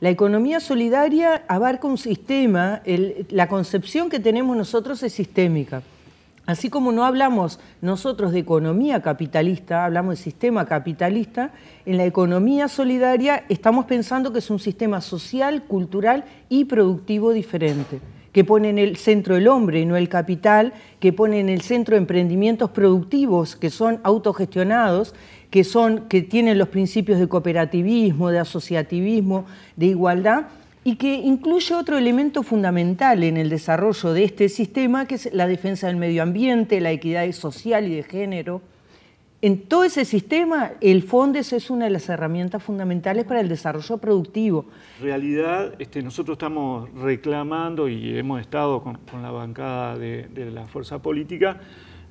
La economía solidaria abarca un sistema, la concepción que tenemos nosotros es sistémica. Así como no hablamos nosotros de economía capitalista, hablamos de sistema capitalista, en la economía solidaria estamos pensando que es un sistema social, cultural y productivo diferente que pone en el centro el hombre, y no el capital, que pone en el centro emprendimientos productivos que son autogestionados, que, son, que tienen los principios de cooperativismo, de asociativismo, de igualdad, y que incluye otro elemento fundamental en el desarrollo de este sistema, que es la defensa del medio ambiente, la equidad social y de género, en todo ese sistema, el FONDES es una de las herramientas fundamentales para el desarrollo productivo. En realidad, este, nosotros estamos reclamando y hemos estado con, la bancada de, la fuerza política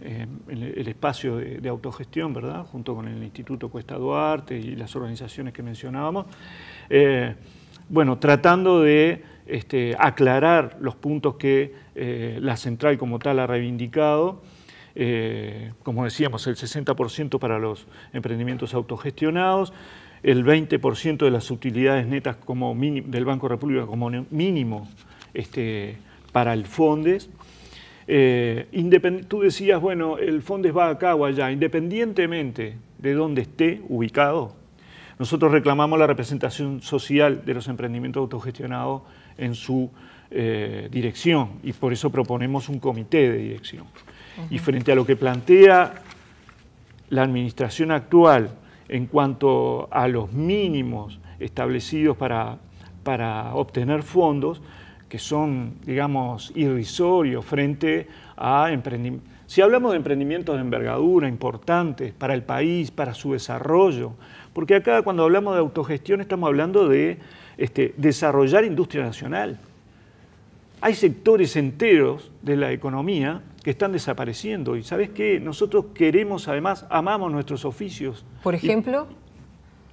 eh, el, espacio de, autogestión, ¿verdad? Junto con el Instituto Cuesta Duarte y las organizaciones que mencionábamos. Eh, bueno, tratando de este, aclarar los puntos que eh, la central como tal ha reivindicado eh, como decíamos, el 60% para los emprendimientos autogestionados, el 20% de las utilidades netas como del Banco de República como mínimo este, para el Fondes. Eh, tú decías, bueno, el Fondes va acá o allá, independientemente de dónde esté ubicado, nosotros reclamamos la representación social de los emprendimientos autogestionados en su eh, dirección y por eso proponemos un comité de dirección. Y frente a lo que plantea la administración actual en cuanto a los mínimos establecidos para, obtener fondos, que son, digamos, irrisorios frente a emprendimientos. Si hablamos de emprendimientos de envergadura importantes para el país, para su desarrollo, porque acá cuando hablamos de autogestión estamos hablando de este, desarrollar industria nacional hay sectores enteros de la economía que están desapareciendo. Y sabes qué, nosotros queremos, además, amamos nuestros oficios. Por ejemplo.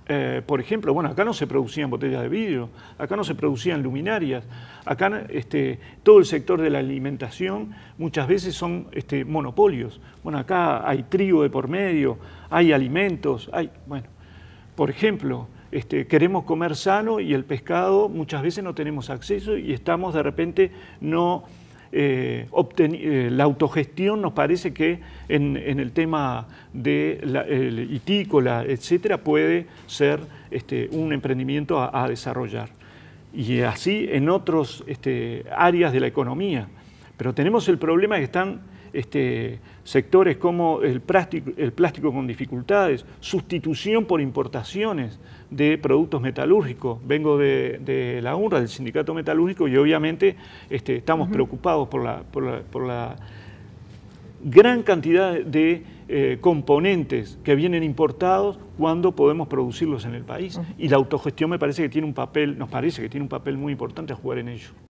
Eh, por ejemplo, bueno, acá no se producían botellas de vidrio, acá no se producían luminarias, acá este, todo el sector de la alimentación muchas veces son este, monopolios. Bueno, acá hay trigo de por medio, hay alimentos, hay, bueno, por ejemplo, este, queremos comer sano y el pescado muchas veces no tenemos acceso y estamos de repente no... Eh, eh la autogestión nos parece que en, el tema de la el itícola, etcétera, puede ser este, un emprendimiento a, desarrollar. Y así en otras este, áreas de la economía. Pero tenemos el problema que están este, sectores como el plástico, con dificultades, sustitución por importaciones de productos metalúrgicos. Vengo de, la UNRWA, del sindicato metalúrgico, y obviamente este, estamos preocupados por la, gran cantidad de eh, componentes que vienen importados cuando podemos producirlos en el país. Y la autogestión me parece que tiene un papel, nos parece que tiene un papel muy importante a jugar en ello.